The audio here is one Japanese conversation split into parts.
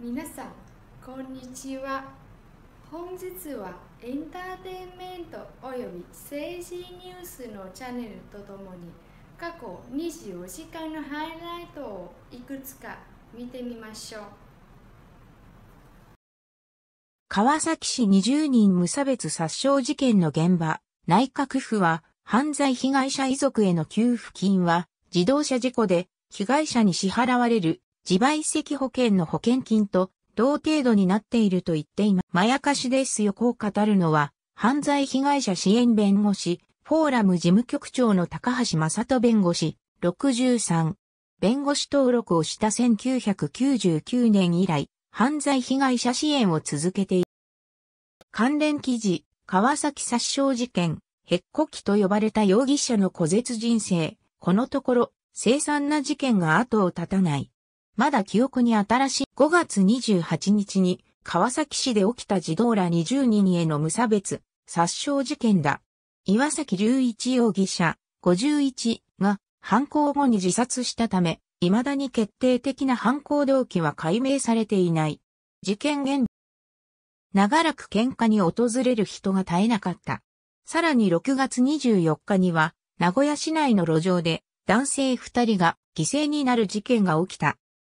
皆さんこんにちは本日はエンターテインメントおよび政治ニュースのチャンネルとともに過去24時間のハイライトをいくつか見てみましょう川崎市20人無差別殺傷事件の現場内閣府は犯罪被害者遺族への給付金は自動車事故で被害者に支払われる自賠責保険の保険金と同程度になっていると言っています。まやかしですよこう語るのは、犯罪被害者支援弁護士、フォーラム事務局長の高橋正人弁護士、63。弁護士登録をした1999年以来、犯罪被害者支援を続けている。関連記事、川崎殺傷事件、ヘッコキと呼ばれた容疑者の小絶人生。このところ、凄惨な事件が後を絶たない。まだ記憶に新しい5月28日に川崎市で起きた児童ら20人への無差別殺傷事件だ。岩崎隆一容疑者51が犯行後に自殺したため、未だに決定的な犯行動機は解明されていない。事件現長らく喧嘩に訪れる人が絶えなかった。さらに6月24日には、名古屋市内の路上で男性2人が犠牲になる事件が起きた。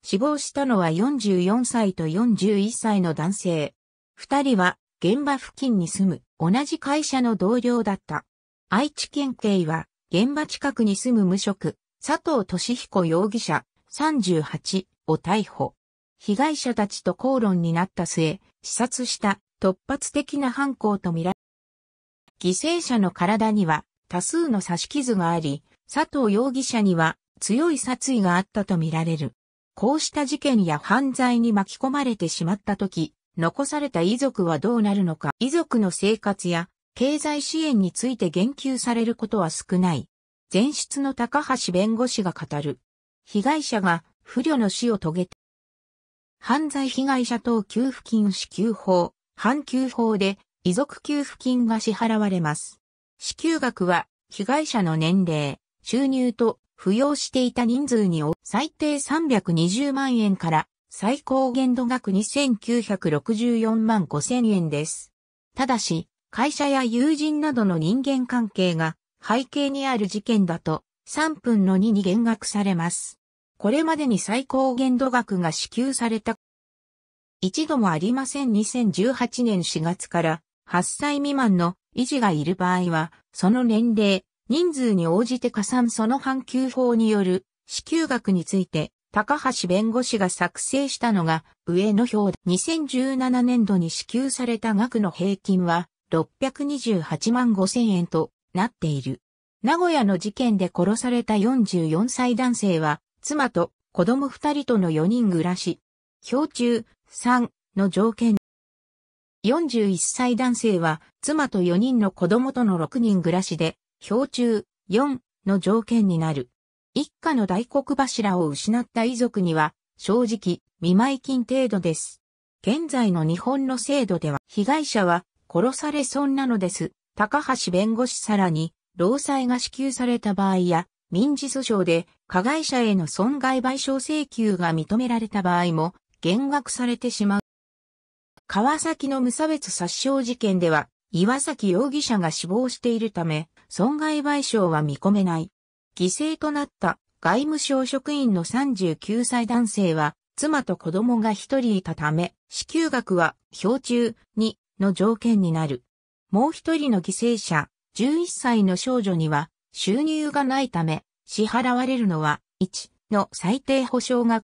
死亡したのは44歳と41歳の男性。二人は現場付近に住む同じ会社の同僚だった。愛知県警は現場近くに住む無職、佐藤俊彦容疑者38を逮捕。被害者たちと口論になった末、視察した突発的な犯行とみられ、犠牲者の体には多数の刺し傷があり、佐藤容疑者には強い殺意があったとみられる。こうした事件や犯罪に巻き込まれてしまった時、残された遺族はどうなるのか。遺族の生活や経済支援について言及されることは少ない。前出の高橋弁護士が語る。被害者が不慮の死を遂げた。犯罪被害者等給付金支給法、反給法で遺族給付金が支払われます。支給額は被害者の年齢、収入と扶養していた人数に最低320万円から最高限度額2964万5千円です。ただし、会社や友人などの人間関係が背景にある事件だと3分の2に減額されます。これまでに最高限度額が支給された一度もありません2018年4月から8歳未満の維持がいる場合は、その年齢、人数に応じて加算その半休法による支給額について、高橋弁護士が作成したのが上の表だ。2017年度に支給された額の平均は628万5千円となっている。名古屋の事件で殺された44歳男性は、妻と子供2人との4人暮らし。表中3の条件。41歳男性は、妻と4人の子供との6人暮らしで、標中4の条件になる。一家の大黒柱を失った遺族には、正直、見舞い金程度です。現在の日本の制度では、被害者は殺され損なのです。高橋弁護士さらに、労災が支給された場合や、民事訴訟で加害者への損害賠償請求が認められた場合も、減額されてしまう。川崎の無差別殺傷事件では、岩崎容疑者が死亡しているため、損害賠償は見込めない。犠牲となった外務省職員の39歳男性は、妻と子供が一人いたため、支給額は、標中2の条件になる。もう一人の犠牲者、11歳の少女には、収入がないため、支払われるのは、1の最低保障額。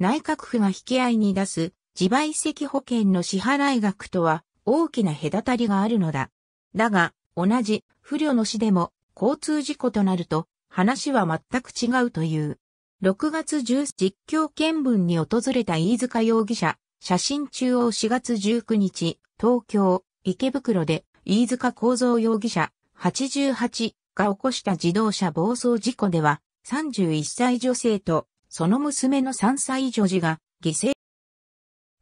内閣府が引き合いに出す、自賠責保険の支払額とは、大きな隔たりがあるのだ。だが、同じ不慮の死でも交通事故となると話は全く違うという。6月10実況見分に訪れた飯塚容疑者、写真中央4月19日、東京、池袋で飯塚幸三容疑者、88が起こした自動車暴走事故では、31歳女性とその娘の3歳女児が犠牲。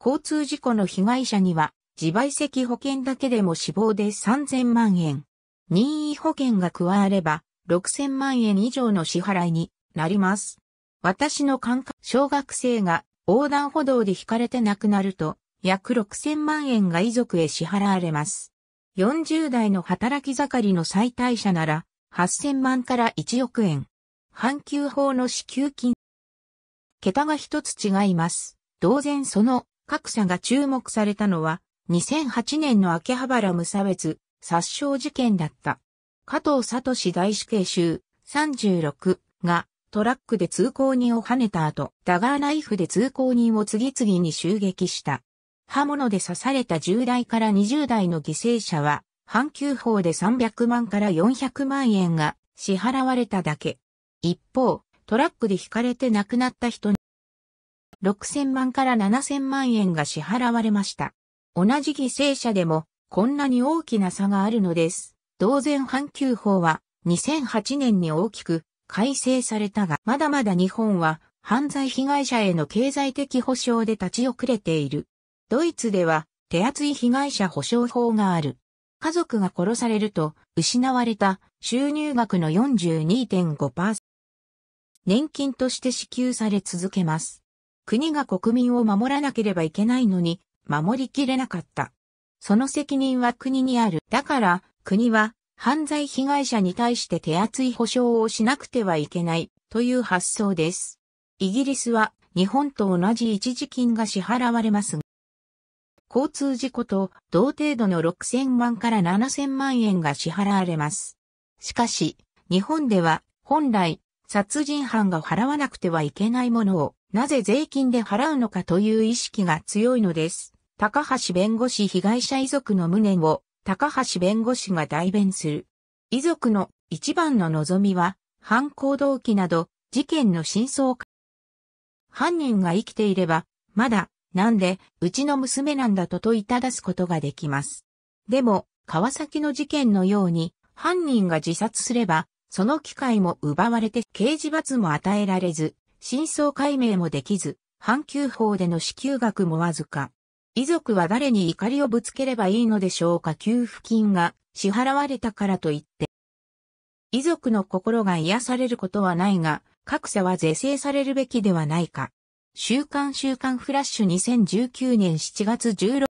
交通事故の被害者には自賠責保険だけでも死亡で3000万円。任意保険が加われば6000万円以上の支払いになります。私の感覚、小学生が横断歩道で引かれて亡くなると約6000万円が遺族へ支払われます。40代の働き盛りの再退者なら8000万から1億円。半休法の支給金。桁が一つ違います。当然その格差が注目されたのは2008年の秋葉原無差別殺傷事件だった。加藤聡大死刑囚36がトラックで通行人を跳ねた後、ダガーナイフで通行人を次々に襲撃した。刃物で刺された10代から20代の犠牲者は、半球法で300万から400万円が支払われただけ。一方、トラックで引かれて亡くなった人に、6000万から7000万円が支払われました。同じ犠牲者でもこんなに大きな差があるのです。同然阪急法は2008年に大きく改正されたが、まだまだ日本は犯罪被害者への経済的保障で立ち遅れている。ドイツでは手厚い被害者保障法がある。家族が殺されると失われた収入額の42.5%。年金として支給され続けます。国が国民を守らなければいけないのに、守りきれなかった。その責任は国にある。だから、国は犯罪被害者に対して手厚い保障をしなくてはいけないという発想です。イギリスは日本と同じ一時金が支払われますが、交通事故と同程度の6000万から7000万円が支払われます。しかし、日本では本来殺人犯が払わなくてはいけないものをなぜ税金で払うのかという意識が強いのです。高橋弁護士被害者遺族の無念を高橋弁護士が代弁する。遺族の一番の望みは、犯行動機など、事件の真相か。犯人が生きていれば、まだ、なんで、うちの娘なんだと問いただすことができます。でも、川崎の事件のように、犯人が自殺すれば、その機会も奪われて刑事罰も与えられず、真相解明もできず、半球法での支給額もわずか。遺族は誰に怒りをぶつければいいのでしょうか給付金が支払われたからといって。遺族の心が癒されることはないが、格差は是正されるべきではないか。週刊週刊フラッシュ2019年7月16